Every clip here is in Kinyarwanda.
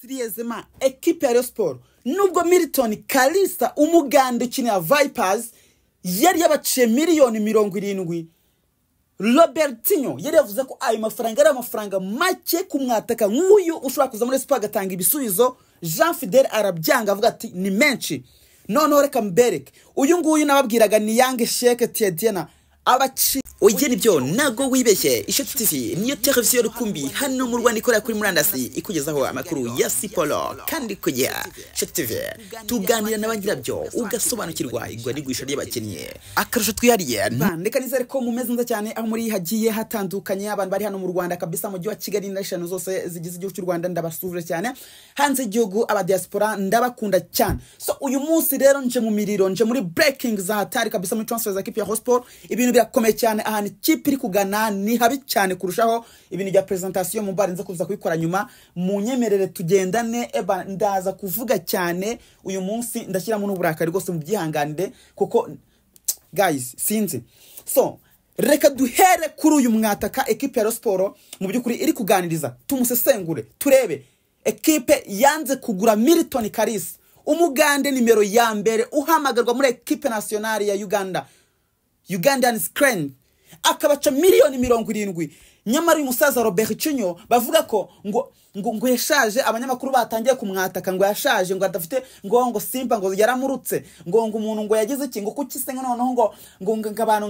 siriyezima ekipi ya siporo nubwo militoni kalisa umuganda ukinira vayipazi yari yabaciye miliyoni mirongo irindwi robertinho yari yavuze ko ayo mafaranga ari amafaranga make ku mwataka nk'uyu ushobora kuza muri siporo agatanga ibisubizo jean fidele arabyanga avuga ati ni menshi noneho reka mbereke uyu nguyu nababwiraga ni yange sheke tiyediyana abaci oye nibyo ntabwo wibeshye ishoti tv niyo televiziyo rukumbi hano mu rwanda ikorera kuri murandasi ikugezaho amakuru ya siporo kandi ku gihe ishoti tuganira na ba nyirabyo ugasobanukirwa igura n'igurisha ry'abakinnyi akarusho twihariye reka nizere ko mumeze neza cyane aho muri hagiye hatandukanye abantu bari hano mu rwanda kabisa mujyi wa kigali n'eshanu zose zigize igihugu cy'u rwanda ndabasuje cyane hanze y'igihugu abadiaspora ndabakunda cyane so uyu munsi rero nje mu miriro nje muri breaking za hatari kabisa muri transfer za kipe ya hosport ibintu birakomeye cyane ahantu ikipe iri kugana ni habi cyane kurushaho ibintu bya perezantasiyo mu mbare nza kuza kubikora nyuma mu nyemerere tugendane eba ndaza kuvuga cyane uyu munsi ndashyiramo n'uburakari rwose mu byihanganire kuko guys sinzi so reka duhere kuri uyu mwataka ekipe ya siporo mu by'ukuri iri kuganiriza tumusesengure turebe ekipe yanze kugura militoni karisi umugande nimero ya mbere uhamagarwa muri ekipe nasiyonari ya uganda ugandani sikirini akabaca miliyoni mirongo irindwi nyamara uyu musaza robert icinyo bavuga ko ngo ngo ngo yashaje abanyamakuru batangiye kumwataka ngo yashaje ngo adafite ngo ngo simba ngo yaramurutse ngo ngo umuntu ngo yagize iki ngo kuki se noneho ngo ngo ngo abantu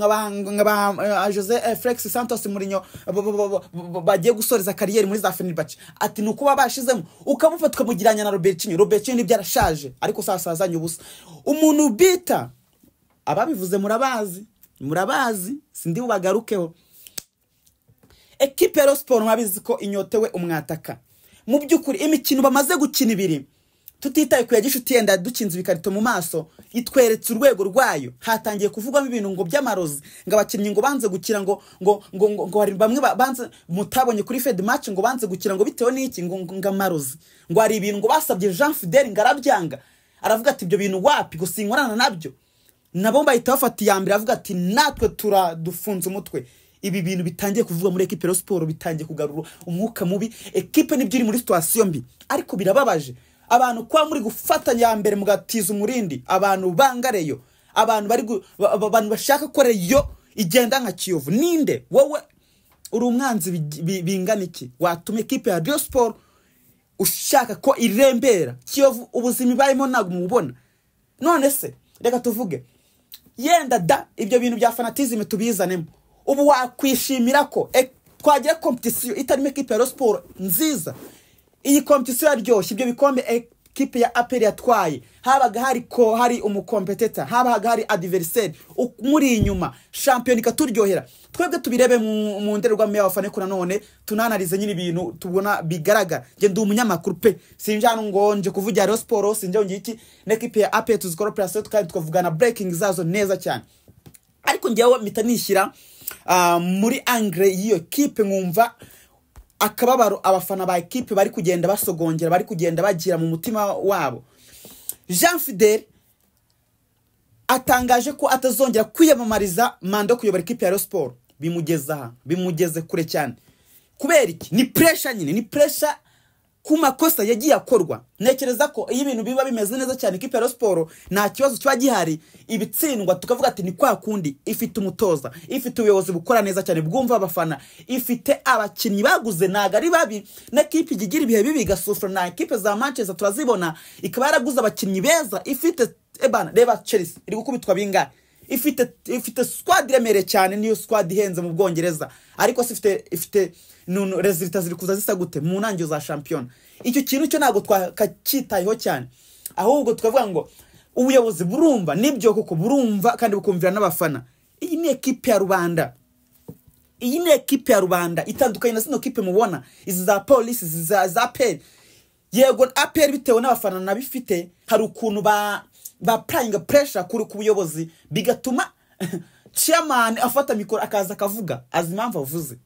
nka jose eh, felix santos murinyo bagiye gusoreza kariyeri muri za fenibace ati ni uko baba bashizemo ukamufata ukamujyiranya na robert icinyo robert icinyo nibyo arashaje ariko sasazanye ubusa umuntu bita ababivuze murabazi murabazi sindi bubagarukeho ekipe siporo mwabizi ko inyotewe umwataka mu by'ukuri imikino bamaze gukina ibiri tutitaye ku ya gishuti yenda dukinze ibikarito mu maso itweretse urwego rwayo hatangiye kuvugwamo ibintu ngo by'amarozi ngo abakinnyi ngo banze gukira ngo ngo ngo ngo hari bamwe banze mutabonye kuri fed match ngo banze gukira ngo bitewe n'iki ngo ngo amarozi ngo hari ibintu ngo basabye Jean Fidel ngo arabyanga aravuga ati ibyo bintu wapi gusa nabyo nabo bahita bafata iya mbere avuga ati natwe turadufunze umutwe ibi bintu bitangiye kuvuga muri ekipe siporo bitangiye kugarura umwuka mubi ekipe nibyo iri muri situwasiyo mbi ariko birababaje abantu kwa muri gufata iya mbere mugatiza umurindi abantu bangareyo abantu bari abantu bashaka ko igenda nka kiyovu ninde wowe uri umwanzi bingana iki watuma ekipe ya radiyo ushaka ko irembera kiyovu ubuzima ibayemo ntabwo mububona none se reka tuvuge yenda da ibyo bintu bya fanatizime tubizanemo ubu wakwishimira ko e, twagira kompetisiyo itarimo ekipa ya siporo nziza iyi kompetisiyo yaryoshye ibyo bikombe e, kipe ya aperi yatwaye habaga hari ko hari umukompeteta habaga hari adiveriseri muri inyuma shampiyona ikaturyohera twebwe tubirebe mu ndorerwamo y'abafana ariko nanone tunanarize nyine ibintu tubona bigaragara njye umunyamakuru pe sinjya ngo nje kuvugira rero siporo sinjya ngira iki n'ikipe ya aperi tuzikora operasiyo kandi tukavugana burekingi zazo neza cyane ariko njyewe mpita nishyira ah, muri angire y'iyo kipe nkumva akababaro abafana ba ekipe bari kugenda basogongera bari kugenda bagira mu mutima wabo jean fidel atangaje ko atazongera kwiyamamariza manda yo kuyobora ikipe ya Real siporo bimugeze aha bimugeze kure cyane kubera iki ni puresha nyine ni puresha ku makosa yagiye akorwa ntekereza ko iyo ibintu biba bimeze neza cyane ikipe ya siporo nta kibazo kiba gihari ibitsindwa tukavuga ati ni kwa kundi ifite umutoza ifite ubuyobozi bukora neza cyane bwumva abafana ifite abakinnyi baguze ntabwo ari babi na kipe igira ibihe bibi igasufura na kipe za manchester turazibona ikaba yaraguze abakinnyi beza ifite ebana eh, reba chelsea iri gukubitwa bingahe ifite ifite squad iremereye cyane niyo squad ihenze mu bwongereza ariko se ifite ifite rezilita ziri kuza zisa gute mu ntangiriro za shampiyona icyo kintu cyo ntabwo twakacyitayeho cyane ahubwo tukavuga ngo ubuyobozi burumva nibyo kuko burumva kandi bukumvira n'abafana iyi ni ekipe ya rubanda iyi ni ekipe ya rubanda itandukanye na sino kipe mubona izi za polisi izi za peni yego aperi bitewe n'abafana nabifite hari ukuntu ba ba purayinga puresha kuri ku buyobozi bigatuma ciyamani afata mikoro akaza akavuga azi impamvu avuze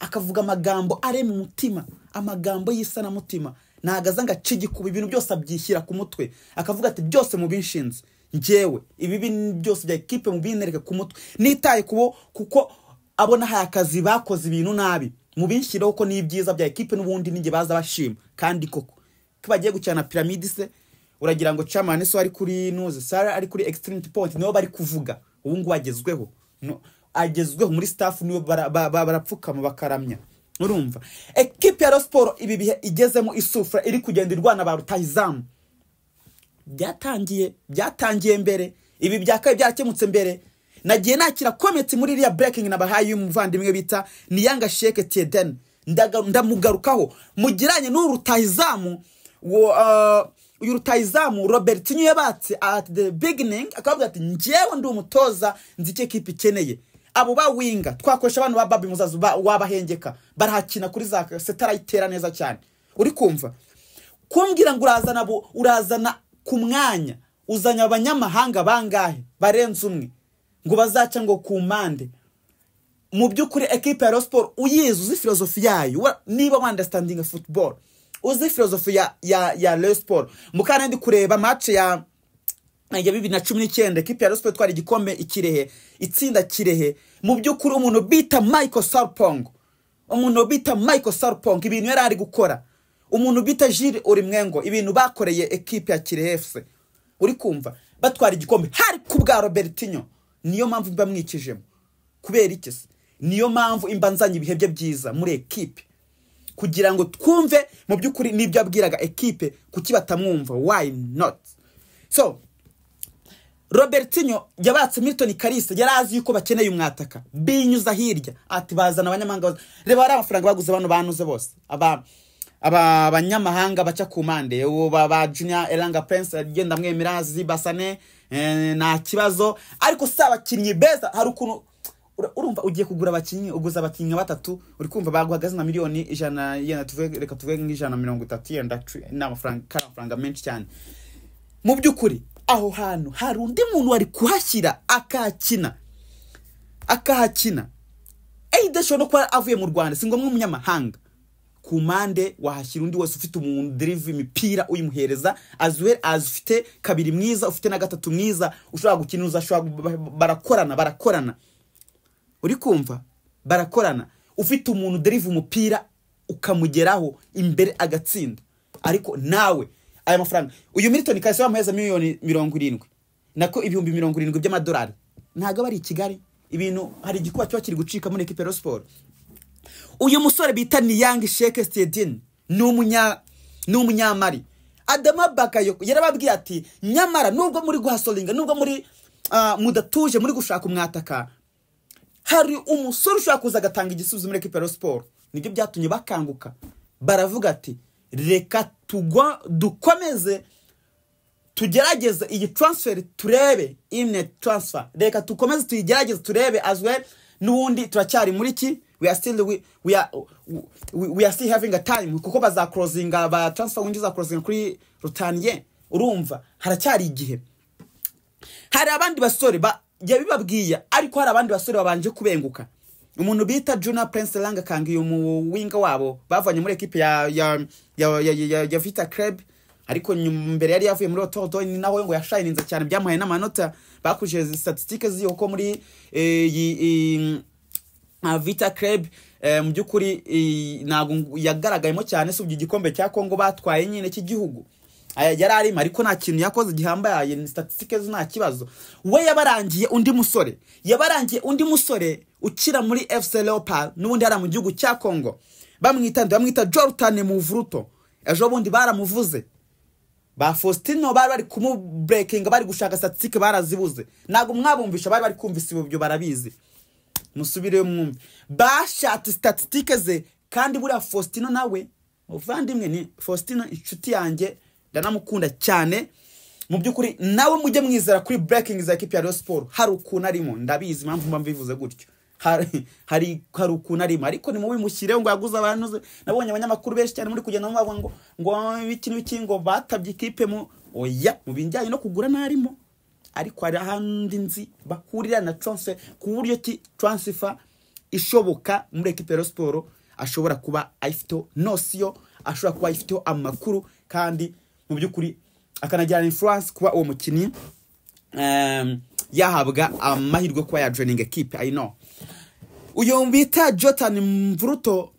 akavuga amagambo arema umutima amagambo yisa ntabwo mutima ngo ace igikuba ibintu byose abyishyira ku mutwe akavuga ati byose mu binshinzi ngewe ibibi byose bya ekipe mu binereke ku mutwe nitaye kubo kuko abona hari akazi bakoze ibintu nabi mu binshyiraho ko ni ibyiza bya ekipe n'ubundi n'inge baza bashima kandi koko ko bagiye gucyana piramide se uragira ngo camani so ari kuri nuzi sara ari kuri egisitirimiti ponti niwe bari kuvuga ubu ngubu agezweho agezweho muri sitafu niwe barapfukama bakaramya urumva ekipi ya siporo ibi bihe igezemo isufura iri kugenda irwana ba rutahizamu byatangiye byatangiyeye mbere ibi byakabaye byarakemutse mbere nagiye nakira komenti muri iriya burekingi nabahaye y'umuvandimwe bita niyanga sheke tiyedeni ndamugarukaho mugiranye n'uru rutahizamu Uh, uyu rutayizamu robert yabatse at the beginning akavuga ati njyewe ndi umutoza nzi icyo ekipa ikeneye abo bawinga twakoresha abantu ba babi muzazi wabahengeka barahakina kuri za setara neza cyane uri kumva kumbwira ngo urazana urazana ku mwanya uzanye abanyamahanga bangahe barenze umwe ngo bazaca ngo ku mpande mu by'ukuri ekipa ya siporo uyizi uzi filozofi yayo niba wandasitandinga futuboro uzi filozofi ya ya ya resiporo mukana ndi kureba match ya ya bibiri na cumi n'icyenda ekipi ya resiporo itwara igikombe ikirehe itsinda kirehe mu by'ukuri umuntu bita mayiko sarpongo umuntu bita mayiko sarpongo ibintu yari ari gukora umuntu bita jire urimwengo ibintu bakoreye ekipi ya kirehe efuse uri kumva batwara igikombe hari ku bwa robertinyo niyo mpamvu mba mwikijemo kubera iki se niyo mpamvu imba nzanye ibihe bye byiza muri ekipi kugira ngo twumve mu by'ukuri n'ibyo abwiraga ekipe kuki batamwumva why not so robertinho yabatse milton karisa yari azi yuko bakeneye umwataka binyuza hirya ati bazana abanyamahanga reba hari amafaranga baguze bano banuze bose aba banyamahanga baca ku mpande ba juniya eranga prince agenda mwemera zibasane eh, nta kibazo ariko si abakinnyi beza hari ukuntu urumva ugiye kugura abakinnyi uguza abakinnyi batatu uri kumva baguhagaze na miliyoni ijana yenda tuvuge reka tuvuge nk'ijana mirongo itatu yenda ni amafaranga menshi cyane mu by'ukuri aho hantu hari undi muntu wari kuhashyira akahakina akahakina eyida ashobora no kuba avuye mu rwanda si ngombwa umunyamahanga ku mpande wahashyira undi wese ufite umuntu deriva imipira uyimuhereza azuwe azi ufite kabiri mwiza ufite na gatatu mwiza ushobora gukina uza barakorana barakorana uri kumva barakorana ufite umuntu uderiva umupira ukamugeraho imbere agatsinda ariko nawe aya mafaranga uyu militoni kahise bamuheza miliyoni mirongo irindwi nako ibihumbi mirongo irindwi by'amadolari ntabwo aba ari i kigali ibintu hari igikuba kiba kiri gucika muri ekipe siporo uyu musore bita niyangi sheke sitedini ni umunyamari adama bakayo yarababwiye ati nyamara nubwo muri guhasoringa nubwo muri ah, mudatuje muri gushaka umwataka hari umusore ushobora kuza agatanga igisubizo muri ekipero siporo nibyo byatumye bakanguka baravuga ati reka tugwa dukomeze tugerageze iyi taransiferi turebe imine taransifa reka dukomeze tuyigerageze turebe azwe n'ubundi turacyari muri ki we are still we, we are we, are still having a time kuko bazakorozinga ba transfer windi zakorozinga kuri rutaniye urumva haracyari igihe hari abandi basore ba yabibabwiye ariko hari abandi basore babanje kubenguka umuntu bita juna prince langa kangiye umuwinga wabo bavanye muri ekipe ya ya ya ya ya vita club ariko mbere yari yavuye muri otodo ni naho ngo yashayininze cyane byamuhaye n'amanota bakurikije statisitike ziyo ko muri eh, vita club eh, mu by'ukuri ntabwo yagaragayemo cyane si igikombe cya kongo batwaye nyine cy'igihugu yari arimo ariko nta kintu yakoze gihambaye ni statisitike ze nta kibazo we yabarangiye undi musore yabarangiye undi musore ukira muri efuse leopard n'ubundi yari mu gihugu cya kongo bamwita bamwita jorutane muvuruto ejo bundi baramuvuze ba faustin bari bari kumuburekinga bari gushaka statisitike barazibuze ntabwo mwabumvisha bari bari kumvise byo barabizi musubireyo mwumve bashatse statisitike ze kandi buriya faustin nawe muvandimwe ni faustin inshuti yanjye ndanamukunda cyane mu by'ukuri nawe mujye mwizera kuri burekingi za ekipi ya siporo hari ukuntu arimo ndabizi impamvu mba mbivuze gutyo hari hari ukuntu arimo ariko ni mubi mushyire ngo yaguze abantu nabonye abanyamakuru benshi cyane muri kugenda bavuga ngo ngo ibiki n'ibiki ngo batabye ikipe mu oya mu bijyanye no kugura narimo ariko hari ahandi nzi bahurira na taransifa ku buryo ki taransifa ishoboka muri ekipi ya siporo ashobora kuba ayifiteho nosiyo ashobora kuba ayifiteho amakuru kandi mu by'ukuri akanajyana influence kuba uwo mukinnyi ehm, yahabwa amahirwe kuba yajoyininga ekipe ayi no uyu bita jotani mvuruto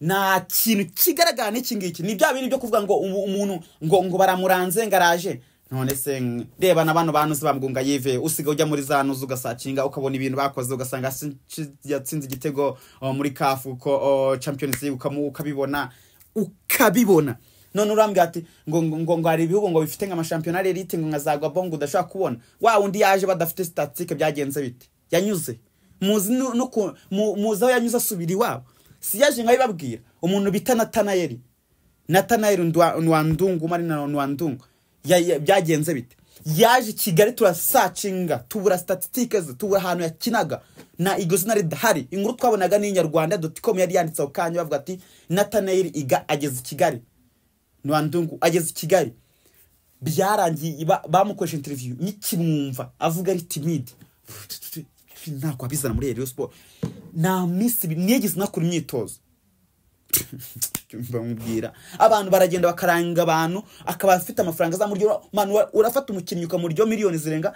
nta kintu kigaragara n'iki ngiki ni bya bintu byo kuvuga ngo umuntu ngo ngo baramuranze ngaraje none se reba na bano bantu bamwunga yive usiga ujya muri za nuzu ugasacinga ukabona ibintu bakoze ugasanga yatsinze igitego oh, muri kafu ko oh, champions ukabibona ukabibona none urambwira ati ngo ngo ngo hari ibihugu ngo bifite nka amashampiyona rerite ngo nkazagwa bongo udashobora kubona wa undi yaje badafite sitatike byagenze bite yanyuze muzi aho yanyuze asubira iwabo si yaje nka ibabwira umuntu bita natanayeri natanayeri ntiwandungu umari ntiwandungu byagenze bite yaje i kigali turasacinga tubura sitatike ze tubura ahantu yakinaga na iryo zina ridahari inkuru twabonaga n’inyarwanda inyarwanda doti komu yari yanditseho kanya bavuga ati natanayeri iga ageze i kigali nwandungu ageze i kigali byarangiye bamukoresha interiviyu nikimwumva avuga ari timide ntabwo wabizana muri rero siporo nta minsi mwegeze unakora imyitozo bamubwira abantu baragenda bakaranga abantu akaba afite amafaranga azamuryo urafata umukinnyi ukamuryo miliyoni zirenga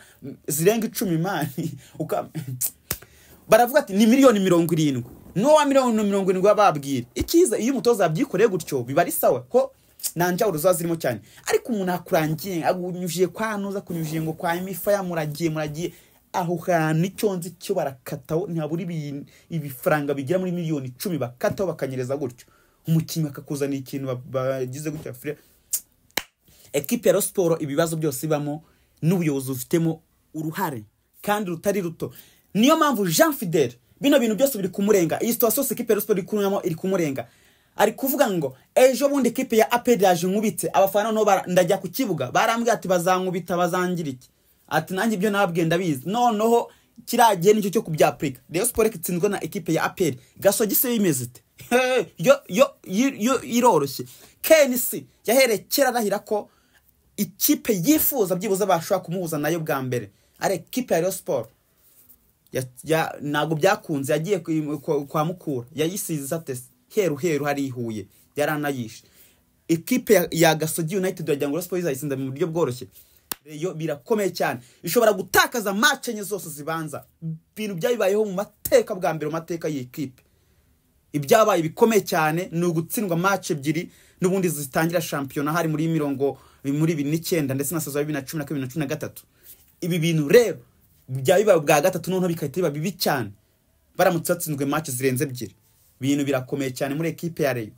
zirenga icumi mani baravuga ati ni miliyoni mirongo irindwi n'uwa miliyoni mirongo irindwi bababwira icyiza iyo umutoza yabyikoreye gutyo biba ari sawa ko nta ziba zirimo cyane ariko umuntu akurangiye agunyujije kwa nuza kunyujije ngo kwa imifaya muragiye muragiye aho hantu icyo nzi cyo barakataho ntihabura ibifaranga bigera muri miliyoni icumi bakataho bakanyereza gutyo umukinnyi bakakuzanira ikintu bagize gutya fure ekipi ya siporo ibibazo byose ibamo n'ubuyobozi bufitemo uruhare kandi rutari ruto niyo mpamvu jean fidele bino bintu byose biri kumurenga iyi situwasiyo ekipi ya siporo iri kumurenga ari kuvuga ngo ejo bundi kipe ya aperi yaje nkubitse abafana noneho ndajya ku kibuga barambwira ati bazankubita bazangira iki ati nanjye ibyo nabwiye ndabizi noneho kiriya gihe nicyo cyo kubyapurika reyo siporo itsinzwe na ekipe ya aperi gasogisi bimeze ite yo yo iroroshye kenisi yahereye arahira ko ikipe yifuza byibuze bashobora kumuhuza nayo bwa mbere ari ekipe ya reyo siporo ntabwo byakunze yagiye kwa mukura yayisize isatesi heru heru hari huye yaranayishe ikipe ya gasogi united wagira ngo siporo izayisinda mu buryo bworoshye reyo birakomeye cyane ishobora gutakaza match zose zibanza ibintu byabibayeho mu mateka bwa mbere mu mateka yikipe ibyabaye bikomeye cyane ni ugutsindwa match ebyiri n'ubundi zitangira shampiyona hari muri mirongo muri bibiri n'icyenda ndetse na sazo bibiri na cumi na kabiri na cumi na gatatu ibi bintu rero byaba bibaye bwa gatatu noneho bigahita biba bibi cyane baramutse batsinzwe match zirenze ebyiri ibintu birakomeye cyane muri ekipe ya reyo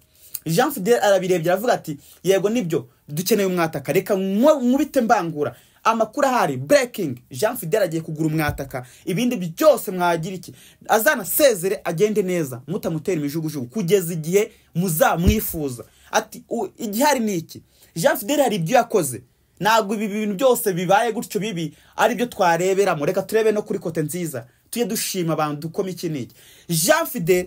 jean fidel arabirebye aravuga ati yego nibyo dukeneye umwataka reka nkubite mbangura amakuru ahari burekingi jean fidel agiye kugura umwataka ibindi byose mwagira iki azana sezere agende neza mutamutera imijugujugu kugeza igihe muzamwifuza ati igihari ni iki jean fidel hari ibyo yakoze ntabwo ibi bintu byose bibaye gutyo bibi ari byo twareberamo reka turebe no kuri kote nziza tujye dushima abantu dukoma iki n'iki jean fidel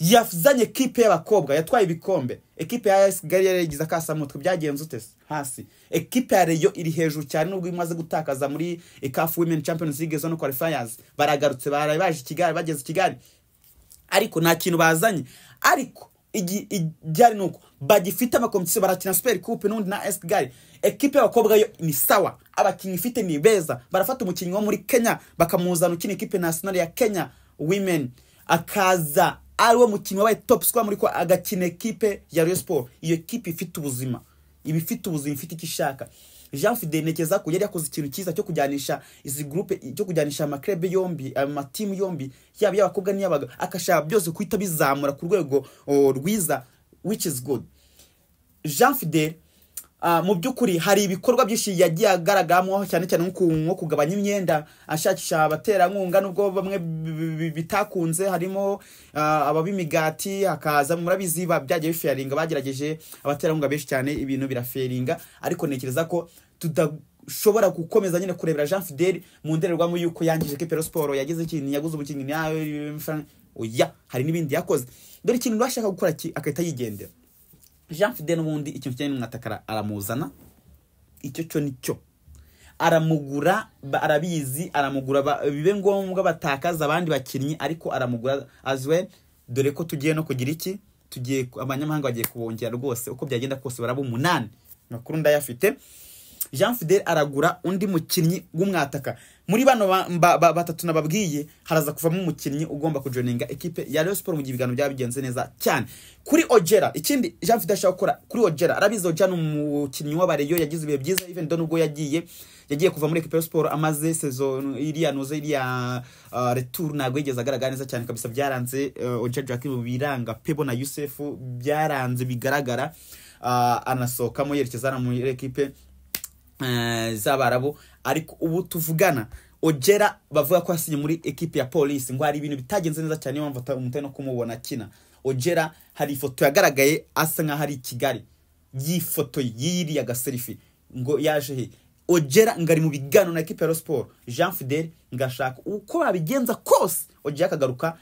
yazanye ekipe y'abakobwa yatwaye ibikombe ekipe ya esi kigali yarayigize akasamutwe byagenze utese hasi ekipe ya reyo iri hejuru cyane nubwo imaze gutakaza muri ekafu wimeni champions league zone qualifiers baragarutse baje i kigali bageze i kigali ariko nta kintu bazanye ariko igihari ni uko bagifite amakompetisiyo barakina superi kupe n'undi na esi ekipe y'abakobwa yo ni sawa abakinnyi ifite ni beza barafata umukinnyi wo muri kenya bakamuzana ukina ekipe nasinari ya kenya wimeni akaza ari wo mukinnyi wabaye topu sikoro muri ko agakina ekipe ya Rayon siporo iyo kipe ifite ubuzima iba ifite ubuzima ifite icyo ishaka jean fide nekeza ko yari yakoze ikintu cyiza cyo kujyanisha izi gurupe cyo kujyanisha amakrebe yombi amatimu yombi yaba y'abakobwa n'iy'abagabo agashaka byose guhita bizamura ku rwego oh, rwiza which is good jean fide mu by'ukuri hari ibikorwa byinshi yagiye agaragaramo cyane cyane nko kugabanya imyenda ashakisha abaterankunga nubwo bamwe bitakunze harimo imigati hakaza murabizi byagiye biferinga bagerageje abaterankunga benshi cyane ibintu biraferinga ariko ntekereza ko tudashobora gukomeza nyine kurebera jean fidel mu ndorerwamo y'uko yangije kipero siporo yagize ikintu yaguze umukinnyi nawe hari n'ibindi yakoze dore ikintu bashaka gukora agahita yigendera jean fide n'ubundi ikintu kijyanye n'umwatakara aramuzana icyo cyo ni cyo aramugura arabizi aramugura bibe ngombwa batakaza abandi bakinnyi ariko aramugura azwe dore ko tugiye no kugira iki tugiye abanyamahanga bagiye kubongera rwose uko byagenda kose baraba umunani makuru ndayafite jean fidel aragura undi mukinnyi w'umwataka muri bano batatu nababwiye haraza kuvamo umukinnyi ugomba kujoninga ekipe ya Rayon Sports mu gihe ibiganiro byaba neza cyane kuri ogera ikindi Jean Fide ashaka gukora kuri Ojera arabizi Ojera ni umukinnyi w'abareyo yagize ibihe byiza even do nubwo yagiye yagiye kuva muri ekipa ya siporo amaze sezo iriya noze iriya uh, retour ntabwo yigeze agaragara neza cyane kabisa byaranze uh, Ojera Joachim biranga Pebo na Yusefu byaranze bigaragara uh, anasohokamo yerekezana muri ekipe uh, z'abarabu ariko ubu tuvugana ogera bavuga ko yasinye muri ekipi ya polisi ngo hari ibintu bitagenze neza cyane niyo mpamvu mutari no kumubona akina ogera hari ifoto yagaragaye asa nk'aho ari i kigali y'ifoto y'iriya gaserifi ngo yaje he ogera ngo ari mu biganiro na ekipi ya siporo jean fidel ngo ashaka uko babigenza kose ogera akagaruka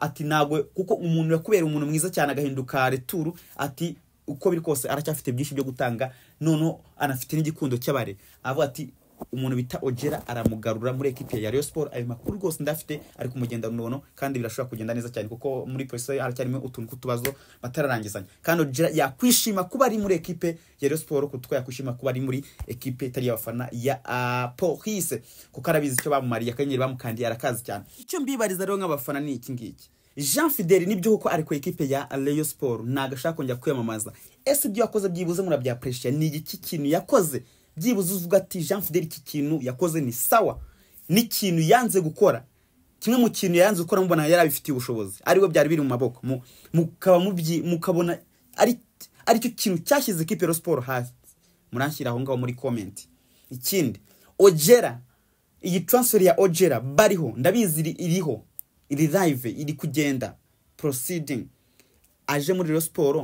ati ntabwo kuko umuntu yakubera umuntu mwiza cyane agahinduka returu ati uko biri kose aracyafite byinshi byo gutanga noneho anafite n'igikundo cy'abare avuga ati umuntu bita ogera aramugarura muri ekipe ya Rayon Sport ayo makuru rwose ndafite ariko umugenda runono kandi birashobora kugenda neza cyane kuko muri police haracyarimo utuntu tw'utubazo batararangizanya kandi ogera yakwishima kuba ari muri ekipe ya Rayon Sport kuko yakwishima kuba ari muri ekipe itari y'abafana ya ah, Police kuko arabizi icyo bamumariye akanyenyeri bamukandiye arakazi cyane icyo mbibariza rero nk'abafana ni iki ngiki jean Fidele nibyo koko ari ku ekipe ya Rayon Sport ntabwo ashaka kongera kwiyamamaza ese ibyo yakoze byibuze murabyapreciya ni igiki kintu yakoze byibuze uvuga ati jean fidel iki kintu yakoze ni sawa n'ikintu yanze gukora kimwe mu kintu yanze gukora mubona yarabifitiye ubushobozi ariwe byari biri mu maboko mukaba mukabona ari cyo kintu cyashyize kipero siporo hasi muranshyira aho ngaho muri komenti ikindi ogera iyi taransiferi ya ogera bariho ndabizi iriho iri live iri kugenda porosidingi aje muri siporo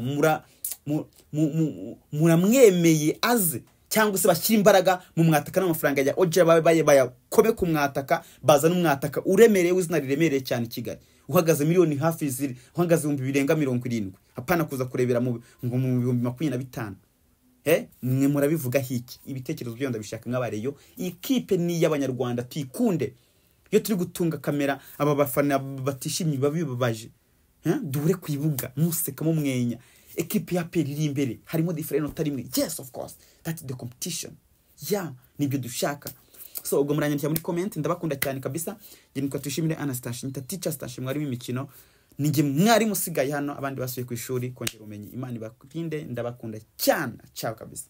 muramwemeye aze cyangwa se bashyire imbaraga mu mwataka n'amafaranga ya oja baye bayakobe ku mwataka baza n’umwataka uremereye w'izina riremereye cyane i kigali uhagaze miliyoni hafi ziri uhagaze ibihumbi birenga mirongo irindwi apana kuza kurebera mu bihumbi makumyabiri na bitanu mwe murabivuga hiki ibitekerezo byose ndabishaka nk'abareyo ikipe kipe ni iy'abanyarwanda tuyikunde iyo turi gutunga kamera aba bafana batishimye biba bibabaje dure ku ibuga musekamo mwenya ekipi ya peri iri imbere harimo difere inota rimwe yes of course that is the competition yeah nibyo dushaka so ubwo muranyandikira muri comment ndabakunda cyane kabisa ngewe twishimire anastashi nita tica stashi mwarimu imikino ni nge mwarimu usigaye hano abandi basuye ku ishuri kongera ubumenyi imana ibakurinde ndabakunda cyane cyabo kabisa